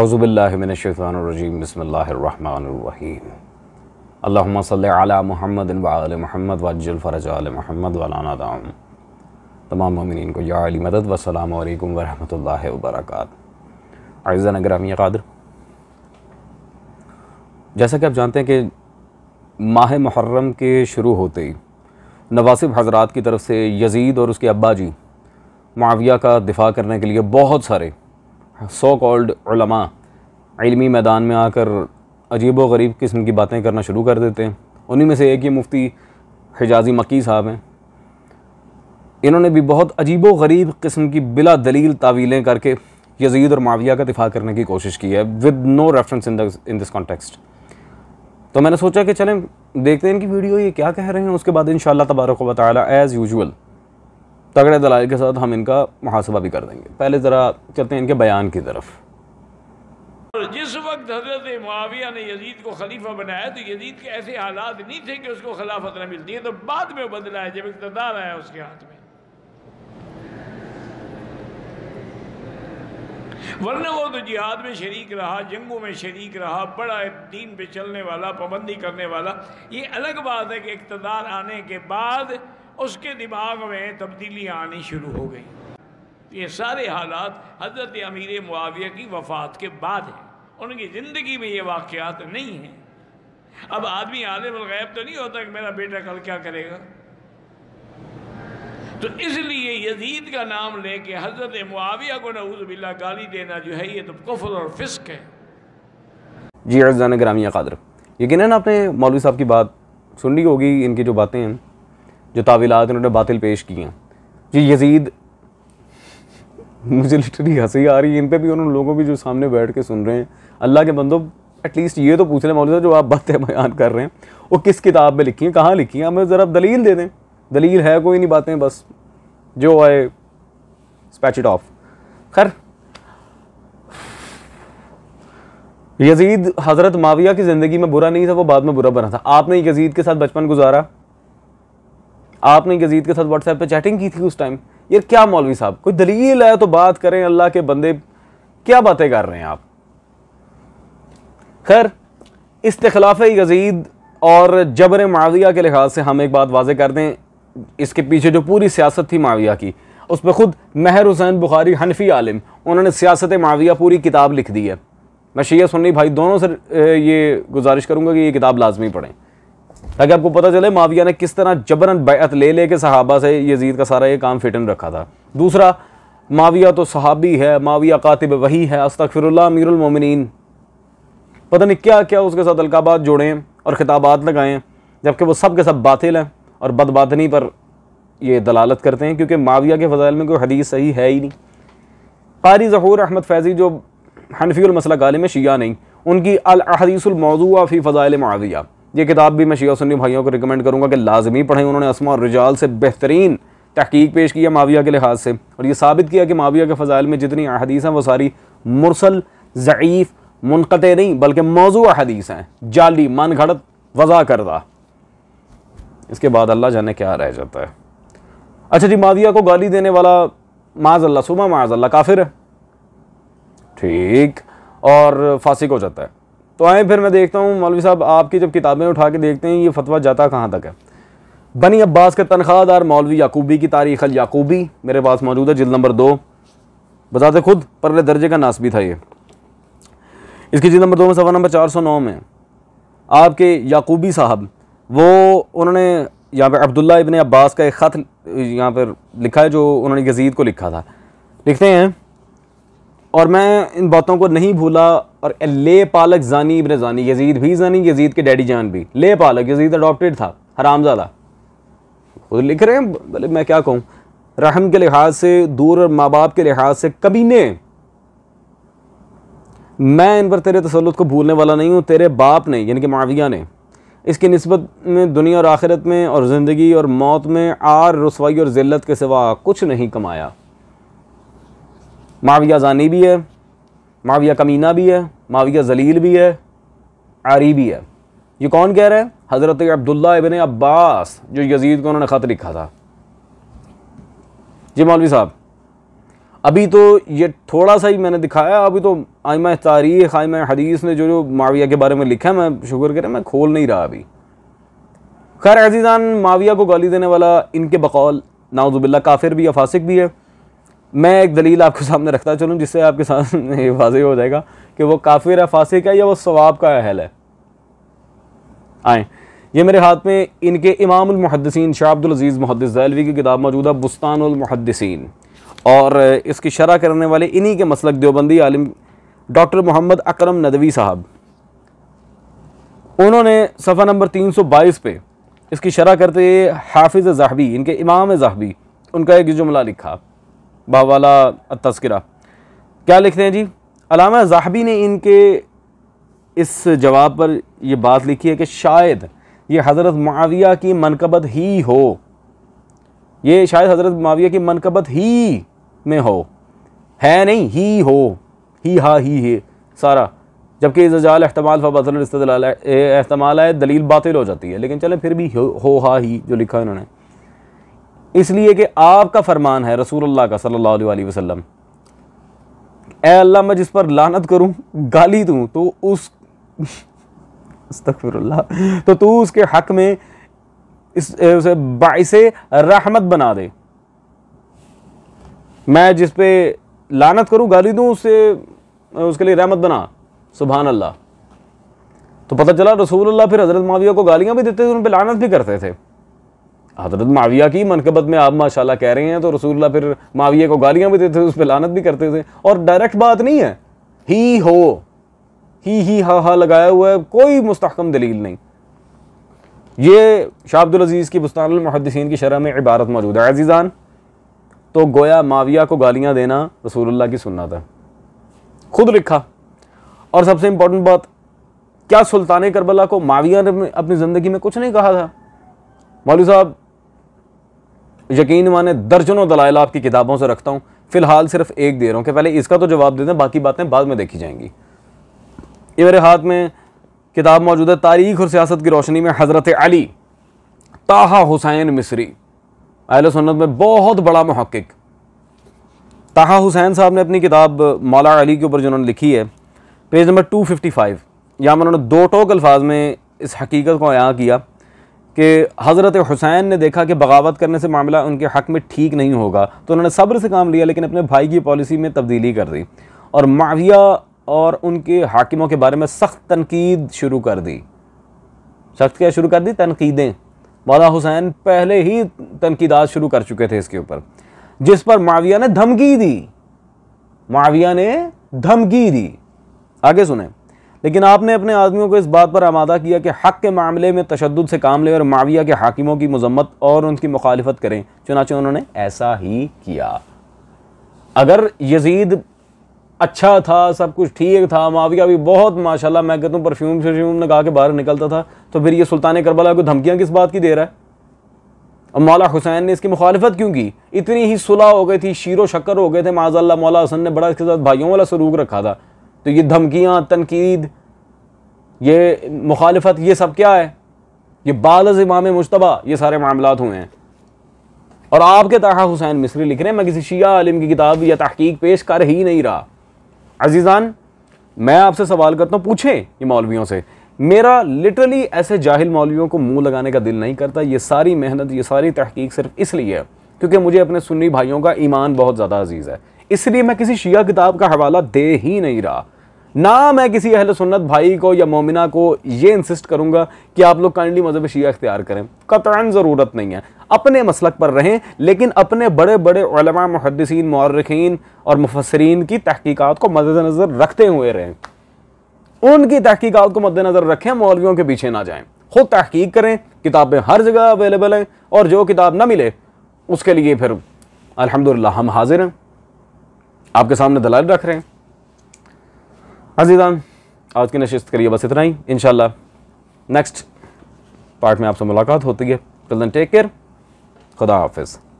अज़ुबिल्लिमिनशफ़ानरजीम बसमीम अल्लाम सल महमद वाल महमद वाजलफ़रज महमद वालाना दाम तमाम ममिन को या मदद वसलम वरहमत ला वबरक आयज़ा नगरामी कदर जैसा कि आप जानते हैं कि माह मुहर्रम के शुरू होते ही नवासिब हज़रा की तरफ से यजीद और उसके अब्बा जी माविया का दिफा करने के लिए बहुत सारे सो कॉल्ड इलमी मैदान में आकर अजीब व गरीब किस्म की बातें करना शुरू कर देते हैं उन्हीं में से एक ही मुफ्ती हिजाजी मकी साहब हैं इन्होंने भी बहुत अजीब व गरीब किस्म की बिला दलील तावीलें करके यजीद और माविया का दिफा करने की कोशिश की है with no reference in in this context तो मैंने सोचा कि चलें देखते हैं इनकी वीडियो ये क्या कह रहे हैं उसके बाद इन शाला तबारक वाली एज़ यूजल तगड़े दलाल के साथ हम इनका मुहासबा भी कर देंगे पहले ज़रा चलते हैं इनके बयान की तरफ जिस वक्त हजरत मुआविया ने यजीद को खलीफा बनाया तो यजीद के ऐसे हालात नहीं थे कि उसको खिलाफत न मिलती है तो बाद में बदला है जब इकतदार आया उसके हाथ में वरना वो तो जिहाद में शरीक रहा जंगों में शरीक रहा बड़ा दीन पे चलने वाला पाबंदी करने वाला ये अलग बात है कि इकतदार आने के बाद उसके दिमाग में तब्दीली आनी शुरू हो गई ये सारे हालात हज़रत अमीर मुआविया की वफ़ात के बाद हैं उनकी ज़िंदगी में ये वाक़ात नहीं हैं अब आदमी आलम गैब तो नहीं होता कि मेरा बेटा कल क्या करेगा तो इसलिए यजीद का नाम लेके हज़रत मुआविया को बिल्ला गाली देना जो है ये तो कफर और फिस्क है जी अर्जान ग्रामीण कदर यकीन आपने मौलवी साहब की बात सुन ली होगी इनकी जो बातें हैं जो तावीलात इन्होंने बातिल पेश की हैं जी यजीद मुझे लिटरली हंसी आ रही है इन पर भी उन लोगों भी जो सामने बैठ के सुन रहे हैं अल्लाह के बंदो एटलीस्ट ये तो पूछ लें मौलवी जो आप बातें बयान कर रहे हैं वो किस किताब में लिखी हैं कहाँ लिखी हैं हमें ज़रा दलील दे दें दलील है कोई नहीं बातें बस जो है स्पैच इट ऑफ खैर यजीद हज़रत माविया की ज़िंदगी में बुरा नहीं था वो बाद में बुरा बना था आपने यजीद के साथ बचपन गुजारा आपने यजीद के साथ व्हाट्सएप पे चैटिंग की थी उस टाइम यार क्या मौलवी साहब कोई दलील है तो बात करें अल्लाह के बंदे क्या बातें कर रहे हैं आप खैर इस्तलाफ़ यजीद और जबर माविया के लिहाज से हम एक बात वाजे कर दें इसके पीछे जो पूरी सियासत थी माविया की उस पर ख़ुद महर हुसैन बुखारी हनफी आलिम उन्होंने सियासत माविया पूरी किताब लिख दी है मैं शीया सुन्नी भाई दोनों से ये गुजारिश करूँगा कि ये किताब लाजमी पढ़ें ताकि आपको पता चले माविया ने किस तरह जबरन बैत ले लेके सहाबा से यजीद का सारा ये काम फिटन रखा था दूसरा माविया तो सहाबी है माविया कातिब वही है अस्तफ़िरल्ला अमीरमिन पता नहीं क्या क्या उसके साथ अलकाबात जोड़ें और खिताबात लगाएं जबकि वो सब के सब बातिल हैं और बदबातनी पर ये दलालत करते हैं क्योंकि माविया के फ़जाइल में कोई हदीस सही है ही नहीं कारी जहूर अहमद फैज़ी जो हनफी मसला काले में शिया नहीं उनकी अलहदीसमौजूआ फ़ी फ़जाइल माविया ये किताब भी मैं शिया सुन्नी भाइयों को रिकमेंड करूँगा कि लाजमी पढ़ें उन्होंने असमा और रिजाल से बेहतरीन तहकीक पेश किया माविया के लिहाज से और ये साबित किया कि माविया के फ़जाइल में जितनी अहदीस हैं वो सारी मुरसल ज़ीफ़ मुनक़ नहीं बल्कि मौजू अदीस हैं जाली मन घड़त वज़ा करदा इसके बाद अल्लाह जाने क्या रह जाता है अच्छा जी माविया को गाली देने वाला माजल्ला सुबह माजल्ला काफिर है ठीक और फासिक हो जाता है तो आए फिर मैं देखता हूँ मौलवी साहब आपकी जब किताबें उठा के देखते हैं ये फतवा जाता कहाँ तक है बनी अब्बास तनख्वाह तनख्वाहदार मौलवी याकूबी की तारीख अल याकूबी मेरे पास मौजूद है जिल नंबर दो बताते खुद परले दर्जे का नासबी था ये इसकी जिल नंबर दो में सवा नंबर चार सौ नौ में आपके याकूबी साहब वो उन्होंने यहाँ पर अब्दुल्ला इबन अब्बास का एक ख़त यहाँ पर लिखा है जो उन्होंने गजीद को लिखा था लिखते हैं और मैं इन बातों को नहीं भूला और ले पालक जानी इबन जानी यजीद भी जानी यजीद के डैडी जान भी ले पालक यजीद अडोप्टेड था हरामजादा खुद तो लिख रहे हैं भले मतलब मैं क्या कहूँ रहम के लिहाज से दूर और माँ बाप के लिहाज से कभी ने मैं इन पर तेरे तसलुत को भूलने वाला नहीं हूँ तेरे बाप ने यानी कि माविया ने इसकी नस्बत में दुनिया और आखिरत में और ज़िंदगी और मौत में आर रसवाई और ज़िल्लत के सिवा कुछ नहीं कमाया माविया जानी भी है माविया कमीना भी है माविया जलील भी है आरी भी है ये कौन कह रहे हैं हज़रत अब्दुल्ला इबन अब्बास जो यजीद को उन्होंने ख़त लिखा था जी मौलवी साहब अभी तो ये थोड़ा सा ही मैंने दिखाया अभी तो आयमा तारीख आयमा हदीस ने जो जो माविया के बारे में लिखा है मैं शुक्र करें मैं खोल नहीं रहा अभी खैर अजीज़ान माविया को गाली देने वाला इनके बकौल नाउजुबिल्ला काफिर भी या फासिक भी है मैं एक दलील आपके सामने रखता चलूँ जिससे आपके सामने वाज हो जाएगा कि वो काफिर है फासिक है या वो सवाब का अहल है आए ये मेरे हाथ में इनके इमामहदसिन शाह अजीज़ मुहदस जैलवी की किताब मौजूद है बुस्तानमहदसिन और इसकी शरह करने वाले इन्हीं के मसलक देवबंदी आलिम डॉक्टर मोहम्मद अकरम नदवी साहब उन्होंने सफ़ा नंबर तीन सौ बाईस पे इसकी शरह करते हाफिज़ जहबी इनके इमाम जहबी उनका एक जुमला लिखा बावाला तस्करा क्या लिखते हैं जी अलामा जाहबी ने इनके इस जवाब पर यह बात लिखी है कि शायद ये हज़रत माविया की मनकबत ही हो ये शायद हज़रत माविया की मनकबत ही में हो है नहीं ही हो ही हा ही है सारा जबकि जजाल अहतमाल फ़बल अहतमाल है दलील बातिल हो जाती है लेकिन चलें फिर भी हो, हो हा ही जो लिखा है उन्होंने इसलिए कि आपका फरमान है अल्लाह का सल्लल्लाहु अलैहि वसल्लम ए अल्लाह मैं जिस पर लानत करूं गाली दूं तो उस तो तू उसके हक में इस उसे रहमत बना दे मैं जिस पे लानत करूं गाली दूं उससे उसके लिए रहमत बना सुबह अल्लाह तो पता चला रसूलुल्लाह फिर हज़रत माविया को गालियाँ भी देते थे उन पर लानत भी करते थे हजरत माविया की मनकबत में आप माशाल्लाह कह रहे हैं तो रसूल्ला फिर माविया को गालियां भी देते थे उस पर लानत भी करते थे और डायरेक्ट बात नहीं है ही हो ही ही हा हा लगाया हुआ है कोई मुस्तकम दलील नहीं ये अजीज़ की बुस्तानमहदसिन की शरह में इबारत मौजूद है अजीज़ान तो गोया माविया को गालियाँ देना रसूल्ला की सुन्ना था खुद लिखा और सबसे इम्पोर्टेंट बात क्या सुल्तान करबला को माविया ने अपनी ज़िंदगी में कुछ नहीं कहा था मौलू साहब यकीन माने दर्जनों दलाइल आपकी किताबों से रखता हूँ फ़िलहाल सिर्फ एक दे रहा हूँ कि पहले इसका तो जवाब दे दें बाकी बातें बाद में देखी जाएंगी ये मेरे हाथ में किताब मौजूद है तारीख और सियासत की रोशनी में हज़रत अली ताहा हुसैन मिसरी अहल सुन्नत में बहुत बड़ा महक्क ताहा हुसैन साहब ने अपनी किताब मौला अली के ऊपर जिन्होंने लिखी है पेज नंबर 255 फिफ्टी फाइव यहाँ उन्होंने दो टोक अल्फाज में इस हकीकत को आया किया कि हज़रत हुसैन ने देखा कि बगावत करने से मामला उनके हक़ में ठीक नहीं होगा तो उन्होंने सब्र से काम लिया लेकिन अपने भाई की पॉलिसी में तब्दीली कर दी और माविया और उनके हाकिमों के बारे में सख्त तनकीद शुरू कर दी सख्त क्या शुरू कर दी तनकीदें मौला हुसैन पहले ही तनकीदात शुरू कर चुके थे इसके ऊपर जिस पर माविया ने धमकी दी माविया ने धमकी दी आगे सुने लेकिन आपने अपने आदमियों को इस बात पर आमादा किया कि हक़ के मामले में तशद से काम लें और माविया के हाकिमों की मजम्मत और उनकी मुखालफत करें चुनाच उन्होंने ऐसा ही किया अगर यजीद अच्छा था सब कुछ ठीक था माविया भी बहुत माशाल्लाह मैं कहता हूँ परफ्यूम शर्फ्यूम लगा के बाहर निकलता था तो फिर ये सुल्तान करबला को धमकियाँ किस बात की दे रहा है और मौला हुसैन ने इसकी मुखालफत क्यों की इतनी ही सुलह हो गई थी शीरो शक्कर हो गए थे माजाल्ला मौला हसन ने बड़ा इसके साथ भाइयों वाला सलूक रखा था तो ये धमकियाँ तनकीद ये मुखालफत ये सब क्या है ये बालज इमाम मुशतबा ये सारे मामला हुए हैं और आपके तहा हुसैन मिस्री लिख रहे हैं मैं किसी शिया आलिम की किताब या तहकीक पेश कर ही नहीं रहा अजीज़ान मैं आपसे सवाल करता हूँ पूछें ये मौलवियों से मेरा लिटरली ऐसे जाहिल मौलवियों को मुंह लगाने का दिल नहीं करता ये सारी मेहनत ये सारी तहकीक सिर्फ इसलिए है क्योंकि मुझे अपने सुन्नी भाइयों का ईमान बहुत ज़्यादा अजीज़ है इसलिए मैं किसी शिया किताब का हवाला दे ही नहीं रहा ना मैं किसी अहल सुन्नत भाई को या मोमिना को ये इंसिस्ट करूँगा कि आप लोग काइंडली मजहब शिया अख्तियार करें कतान ज़रूरत नहीं है अपने मसलक पर रहें लेकिन अपने बड़े बड़े मुहदसिन मौरखीन और मुफसरीन की तहकीक़ात को मद्दनज़र रखते हुए रहें उनकी तहकीक़ात को मद्दनज़र रखें मौलवियों के पीछे ना जाएँ खुद तहकीक करें किताबें हर जगह अवेलेबल हैं और जो किताब ना मिले उसके लिए फिर अलहमदिल्ला हम हाजिर हैं आपके सामने दलाल रख रहे हैं अजीदान आज की नशस्त करिए बस इतना ही इन नेक्स्ट पार्ट में आपसे मुलाकात होती है टेक केयर खुदा हाफिज़